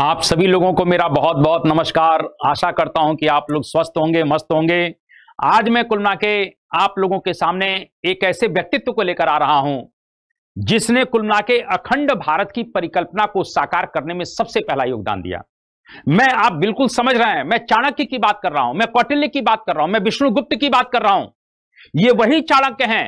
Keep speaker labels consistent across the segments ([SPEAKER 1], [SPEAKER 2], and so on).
[SPEAKER 1] आप सभी लोगों को मेरा बहुत बहुत नमस्कार आशा करता हूं कि आप लोग स्वस्थ होंगे मस्त होंगे आज मैं कुल के आप लोगों के सामने एक ऐसे व्यक्तित्व को लेकर आ रहा हूं जिसने कुल के अखंड भारत की परिकल्पना को साकार करने में सबसे पहला योगदान दिया मैं आप बिल्कुल समझ रहे हैं मैं चाणक्य की बात कर रहा हूं मैं कौटिल्य की बात कर रहा हूं मैं विष्णुगुप्त की बात कर रहा हूं ये वही चाणक्य हैं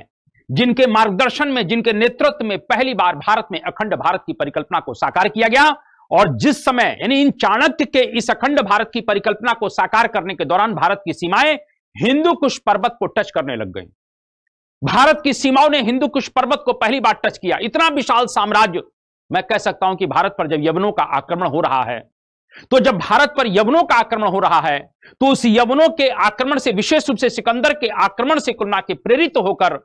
[SPEAKER 1] जिनके मार्गदर्शन में जिनके नेतृत्व में पहली बार भारत में अखंड भारत की परिकल्पना को साकार किया गया और जिस समय यानी इन चाणक्य के इस अखंड भारत की परिकल्पना को साकार करने के दौरान भारत की सीमाएं हिंदू कुश पर्वत को टच करने लग गई भारत की सीमाओं ने हिंदू कुश पर्वत को पहली बार टच किया इतना विशाल साम्राज्य मैं कह सकता हूं कि भारत पर जब यवनों का आक्रमण हो रहा है तो जब भारत पर यवनों का आक्रमण हो रहा है तो उस यवनों के आक्रमण से विशेष रूप से सिकंदर के आक्रमण से कुन्ना के प्रेरित होकर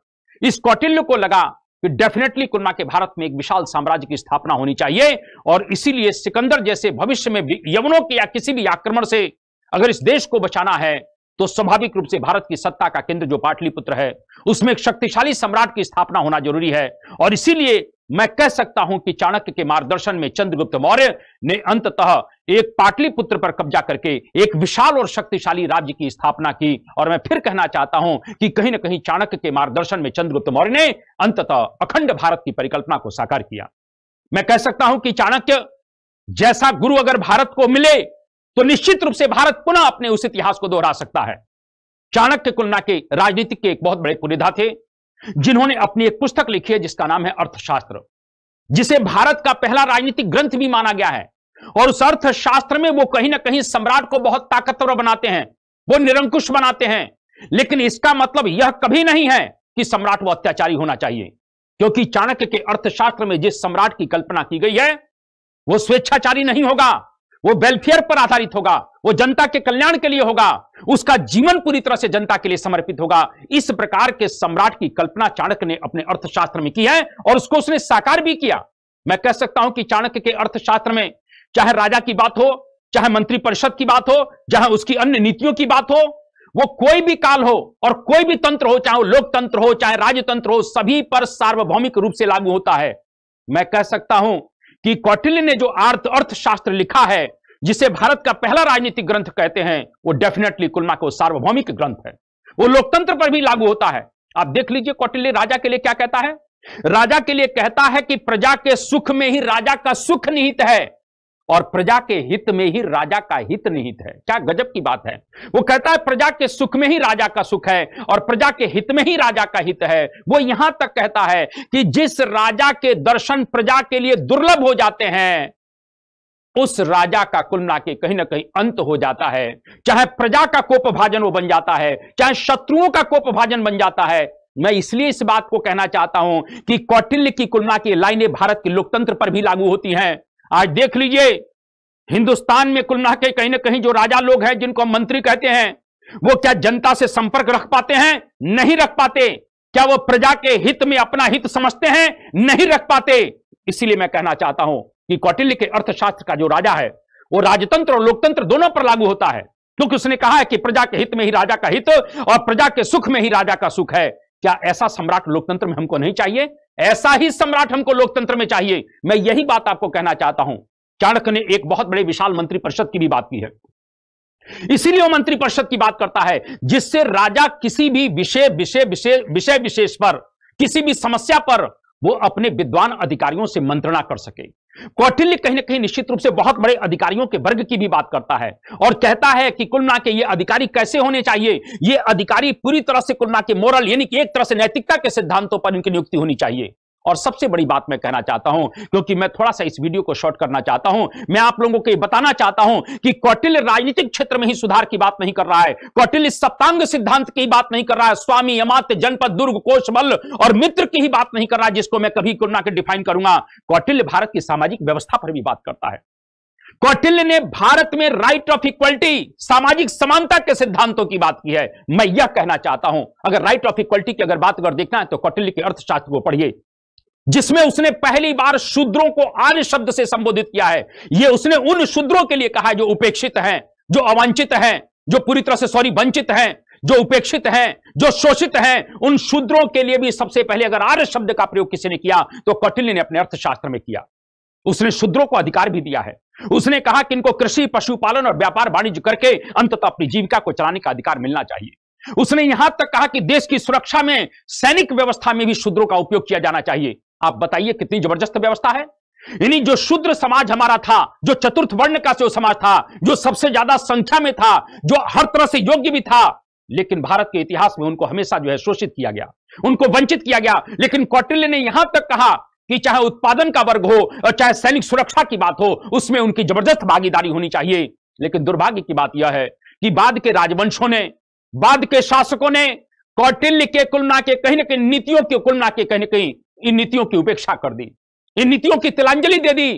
[SPEAKER 1] इस कौटिल्य को लगा कि डेफिनेटली कुन्मा के भारत में एक विशाल साम्राज्य की स्थापना होनी चाहिए और इसीलिए सिकंदर जैसे भविष्य में यवनों के या किसी भी आक्रमण से अगर इस देश को बचाना है तो स्वाभाविक रूप से भारत की सत्ता का केंद्र जो पाटलिपुत्र है उसमें एक शक्तिशाली सम्राट की स्थापना होना जरूरी है और इसीलिए मैं कह सकता हूं कि चाणक्य के मार्गदर्शन में चंद्रगुप्त मौर्य ने अंततः एक पाटलिपुत्र पर कब्जा करके एक विशाल और शक्तिशाली राज्य की स्थापना की और मैं फिर कहना चाहता हूं कि कहीं ना कहीं चाणक्य के मार्गदर्शन में चंद्रगुप्त मौर्य ने अंततः अखंड भारत की परिकल्पना को साकार किया मैं कह सकता हूं कि चाणक्य जैसा गुरु अगर भारत को मिले तो निश्चित रूप से भारत पुनः अपने उस इतिहास को दोहरा सकता है चाणक्य कुलना के राजनीतिक के एक बहुत बड़े पुनिधा थे जिन्होंने अपनी एक पुस्तक लिखी है जिसका नाम है अर्थशास्त्र जिसे भारत का पहला राजनीतिक ग्रंथ भी माना गया है और उस अर्थशास्त्र में वो कहीं ना कहीं सम्राट को बहुत ताकतवर बनाते हैं वो निरंकुश बनाते हैं लेकिन इसका मतलब यह कभी नहीं है कि सम्राट वो अत्याचारी होना चाहिए क्योंकि चाणक्य के अर्थशास्त्र में जिस सम्राट की कल्पना की गई है वो स्वेच्छाचारी नहीं होगा वो वेलफेयर पर आधारित होगा वो जनता के कल्याण के लिए होगा उसका जीवन पूरी तरह से जनता के लिए समर्पित होगा इस प्रकार के सम्राट की कल्पना चाणक्य ने अपने अर्थशास्त्र में की है और उसको उसने साकार भी किया मैं कह सकता हूं कि चाणक्य के अर्थशास्त्र में चाहे राजा की बात हो चाहे मंत्रिपरिषद की बात हो चाहे उसकी अन्य नीतियों की बात हो वो कोई भी काल हो और कोई भी तंत्र हो चाहे वो लोकतंत्र हो चाहे राजतंत्र हो सभी पर सार्वभौमिक रूप से लागू होता है मैं कह सकता हूं कि कौटिल्य ने जो अर्थ अर्थशास्त्र लिखा है जिसे भारत का पहला राजनीतिक ग्रंथ कहते हैं वो डेफिनेटली कुलमा को सार्वभौमिक ग्रंथ है वो लोकतंत्र पर भी लागू होता है आप देख लीजिए कौटिल्य राजा के लिए क्या कहता है राजा के लिए कहता है कि प्रजा के सुख में ही राजा का सुख निहित है और प्रजा के हित में ही राजा का हित निहित है क्या गजब की बात है वो कहता है प्रजा के सुख में ही राजा का सुख है और प्रजा के हित में ही राजा का हित है वो यहां तक कहता है कि जिस राजा के दर्शन प्रजा के लिए दुर्लभ हो जाते हैं उस राजा का कुल मिला के कहीं ना कहीं अंत हो जाता है चाहे प्रजा का कोपभाजन वो बन जाता है चाहे शत्रुओं का कोपभाजन बन जाता है मैं इसलिए इस बात को कहना चाहता हूं कि कौटिल्य की कुलना की लाइनें भारत के लोकतंत्र पर भी लागू होती हैं आज देख लीजिए हिंदुस्तान में कुल मिला कहीं ना कहीं जो राजा लोग हैं जिनको हम मंत्री कहते हैं वो क्या जनता से संपर्क रख पाते हैं नहीं रख पाते क्या वो प्रजा के हित में अपना हित समझते हैं नहीं रख पाते इसीलिए मैं कहना चाहता हूं कि कौटिल्य के अर्थशास्त्र का जो राजा है वो राजतंत्र और लोकतंत्र दोनों पर लागू होता है क्योंकि उसने कहा है कि प्रजा के हित में ही राजा का हित और प्रजा के सुख में ही राजा का सुख है क्या ऐसा सम्राट लोकतंत्र में हमको नहीं चाहिए ऐसा ही सम्राट हमको लोकतंत्र में चाहिए मैं यही बात आपको कहना चाहता हूं चाणक्य ने एक बहुत बड़े विशाल मंत्रिपरिषद की भी बात की है इसीलिए वो मंत्रिपरिषद की बात करता है जिससे राजा किसी भी विषय विषय विषय विषय विशेष पर किसी भी समस्या पर वो अपने विद्वान अधिकारियों से मंत्रणा कर सके कौटिल्य कहीं ना कहीं निश्चित रूप से बहुत बड़े अधिकारियों के वर्ग की भी बात करता है और कहता है कि कुलना के ये अधिकारी कैसे होने चाहिए ये अधिकारी पूरी तरह से कुलना के मोरल यानी कि एक तरह से नैतिकता के सिद्धांतों पर इनकी नियुक्ति होनी चाहिए और सबसे बड़ी बात मैं कहना चाहता हूं क्योंकि मैं थोड़ा सा इस वीडियो को शॉर्ट करना चाहता हूं मैं आप लोगों को बताना चाहता हूं कि कौटिल्य राजनीतिक क्षेत्र में ही सुधार की बात नहीं कर रहा है कौटिल्य सप्तांग सिद्धांत की बात नहीं कर रहा है स्वामी अमात जनपद दुर्ग कोश और मित्र की ही बात नहीं कर रहा जिसको मैं कभी ना के डिफाइन करूंगा कौटिल्य भारत की सामाजिक व्यवस्था पर भी बात करता है कौटिल्य ने भारत में राइट ऑफ इक्वलिटी सामाजिक समानता के सिद्धांतों की बात की है मैं यह कहना चाहता हूं अगर राइट ऑफ इक्वलिटी की अगर बात अगर देखना है तो कौटिल्य के अर्थशास्त्र को पढ़िए जिसमें उसने पहली बार शूद्रों को आर्य शब्द से संबोधित किया है यह उसने उन शूद्रों के लिए कहा है जो उपेक्षित हैं जो अवांछित हैं जो पूरी तरह से सॉरी वंचित हैं जो उपेक्षित हैं जो शोषित हैं उन शूद्रों के लिए भी सबसे पहले अगर आर्य शब्द का प्रयोग किसी ने किया तो कौटिल्य ने अपने अर्थशास्त्र में किया उसने शूद्रों को अधिकार भी दिया है उसने कहा कि इनको कृषि पशुपालन और व्यापार वाणिज्य करके अंततः अपनी जीविका को चलाने का अधिकार मिलना चाहिए उसने यहां तक कहा कि देश की सुरक्षा में सैनिक व्यवस्था में भी शूद्रों का उपयोग किया जाना चाहिए आप बताइए कितनी जबरदस्त व्यवस्था है यानी जो शूद्र समाज हमारा था जो चतुर्थ वर्ण का जो समाज था जो सबसे ज्यादा संख्या में था जो हर तरह से योग्य भी था लेकिन भारत के इतिहास में उनको हमेशा जो है शोषित किया गया उनको वंचित किया गया लेकिन कौटिल्य ने यहां तक कहा कि चाहे उत्पादन का वर्ग हो और चाहे सैनिक सुरक्षा की बात हो उसमें उनकी जबरदस्त भागीदारी होनी चाहिए लेकिन दुर्भाग्य की बात यह है कि बाद के राजवंशों ने बाद के शासकों ने कौटिल्य के कुलना के कहीं ना कहीं नीतियों के कुलना के कहीं ना कहीं इन नीतियों की उपेक्षा कर दी इन नीतियों की तिलांजलि दे दी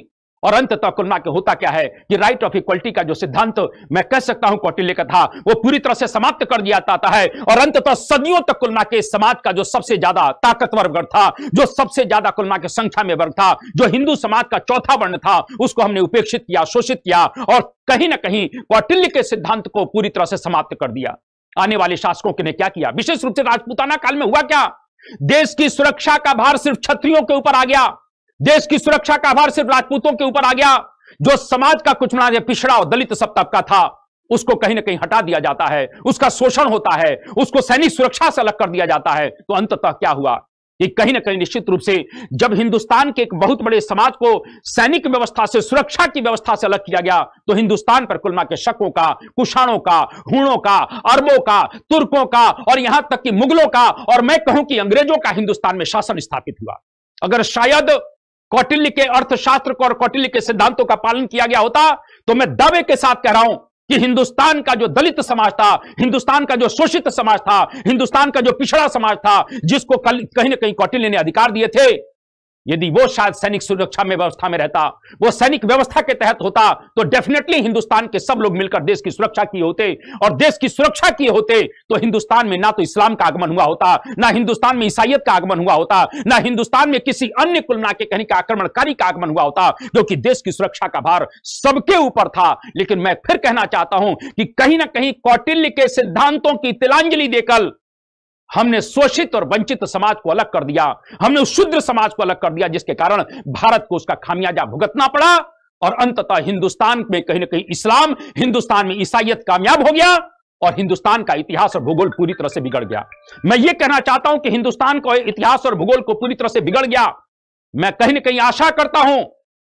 [SPEAKER 1] और अंत तक कुलना के होता क्या है कि राइट ऑफ इक्वलिटी का जो सिद्धांत मैं कह सकता हूं कौटिल्य का था वो पूरी तरह से समाप्त कर दिया जाता है और अंततः सदियों तक कुलना के समाज का जो सबसे ज्यादा ताकतवर वर्ग था जो सबसे ज्यादा कुलना के संख्या में वर्ग था जो हिंदू समाज का चौथा वर्ण था उसको हमने उपेक्षित किया शोषित किया और कहीं ना कहीं कौटिल्य के सिद्धांत को पूरी तरह से समाप्त कर दिया आने वाले शासकों ने क्या किया विशेष रूप से राजपूताना काल में हुआ क्या देश की सुरक्षा का भार सिर्फ छत्रियों के ऊपर आ गया देश की सुरक्षा का भार सिर्फ राजपूतों के ऊपर आ गया जो समाज का कुछ मना पिछड़ा और दलित सब तबका था उसको कहीं ना कहीं हटा दिया जाता है उसका शोषण होता है उसको सैनिक सुरक्षा से अलग कर दिया जाता है तो अंततः क्या हुआ ये कहीं ना कहीं निश्चित रूप से जब हिंदुस्तान के एक बहुत बड़े समाज को सैनिक व्यवस्था से सुरक्षा की व्यवस्था से अलग किया गया तो हिंदुस्तान पर कुलमा के शकों का कुषाणों का हूणों का अरबों का तुर्कों का और यहां तक कि मुगलों का और मैं कहूं कि अंग्रेजों का हिंदुस्तान में शासन स्थापित हुआ अगर शायद कौटिल्य के अर्थशास्त्र को और कौटिल्य के सिद्धांतों का पालन किया गया होता तो मैं दावे के साथ कह रहा हूं कि हिंदुस्तान का जो दलित समाज था हिंदुस्तान का जो शोषित समाज था हिंदुस्तान का जो पिछड़ा समाज था जिसको कहीं ना कहीं कौटिल्य ने अधिकार दिए थे यदि वो शायद सैनिक सुरक्षा में व्यवस्था में रहता वो सैनिक व्यवस्था के तहत होता तो डेफिनेटली हिंदुस्तान के सब लोग मिलकर देश की सुरक्षा किए होते और देश की सुरक्षा किए होते तो हिंदुस्तान में ना तो इस्लाम का आगमन हुआ होता ना हिंदुस्तान में ईसाइत का आगमन हुआ होता ना हिंदुस्तान में किसी अन्य कुल ना के कहीं का आक्रमणकारी का आगमन हुआ होता क्योंकि देश की सुरक्षा का भार सबके ऊपर था लेकिन मैं फिर कहना चाहता हूं कि कहीं ना कहीं कौटिल्य के सिद्धांतों की तिलांजलि देकर हमने शोषित और वंचित समाज को अलग कर दिया हमने उस शुद्र समाज को अलग कर दिया जिसके कारण भारत को उसका खामियाजा भुगतना पड़ा और अंततः हिंदुस्तान में कहीं ना कहीं इस्लाम हिंदुस्तान में ईसाइत कामयाब हो गया और हिंदुस्तान का इतिहास और भूगोल पूरी तरह से बिगड़ गया मैं ये कहना चाहता हूं कि हिंदुस्तान का इतिहास और भूगोल को पूरी तरह से बिगड़ गया मैं कहीं ना कहीं आशा करता हूं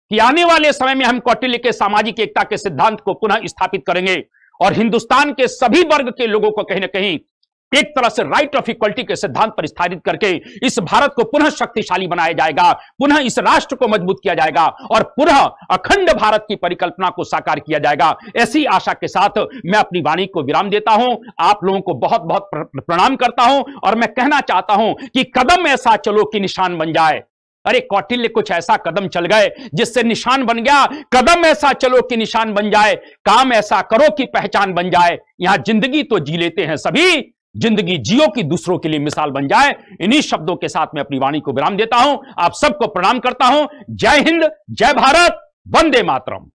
[SPEAKER 1] कि आने वाले समय में हम कौटिल्य के सामाजिक एकता के सिद्धांत को पुनः स्थापित करेंगे और हिंदुस्तान के सभी वर्ग के लोगों को कहीं ना कहीं एक तरह से राइट ऑफ इक्वलिटी के सिद्धांत पर स्थापित करके इस भारत को पुनः शक्तिशाली बनाया जाएगा पुनः इस राष्ट्र को मजबूत किया जाएगा और पुनः अखंड भारत की परिकल्पना को साकार किया जाएगा ऐसी आशा के साथ मैं अपनी वाणी को विराम देता हूं आप लोगों को बहुत बहुत प्रणाम करता हूं और मैं कहना चाहता हूं कि कदम ऐसा चलो कि निशान बन जाए अरे कौटिल्य कुछ ऐसा कदम चल गए जिससे निशान बन गया कदम ऐसा चलो कि निशान बन जाए काम ऐसा करो कि पहचान बन जाए यहां जिंदगी तो जी लेते हैं सभी जिंदगी जियो की दूसरों के लिए मिसाल बन जाए इन्हीं शब्दों के साथ मैं अपनी वाणी को विराम देता हूं आप सबको प्रणाम करता हूं जय हिंद जय भारत वंदे मातरम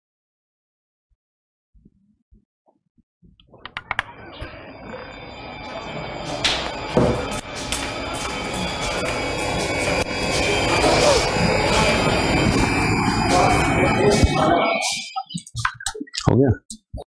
[SPEAKER 1] हो गया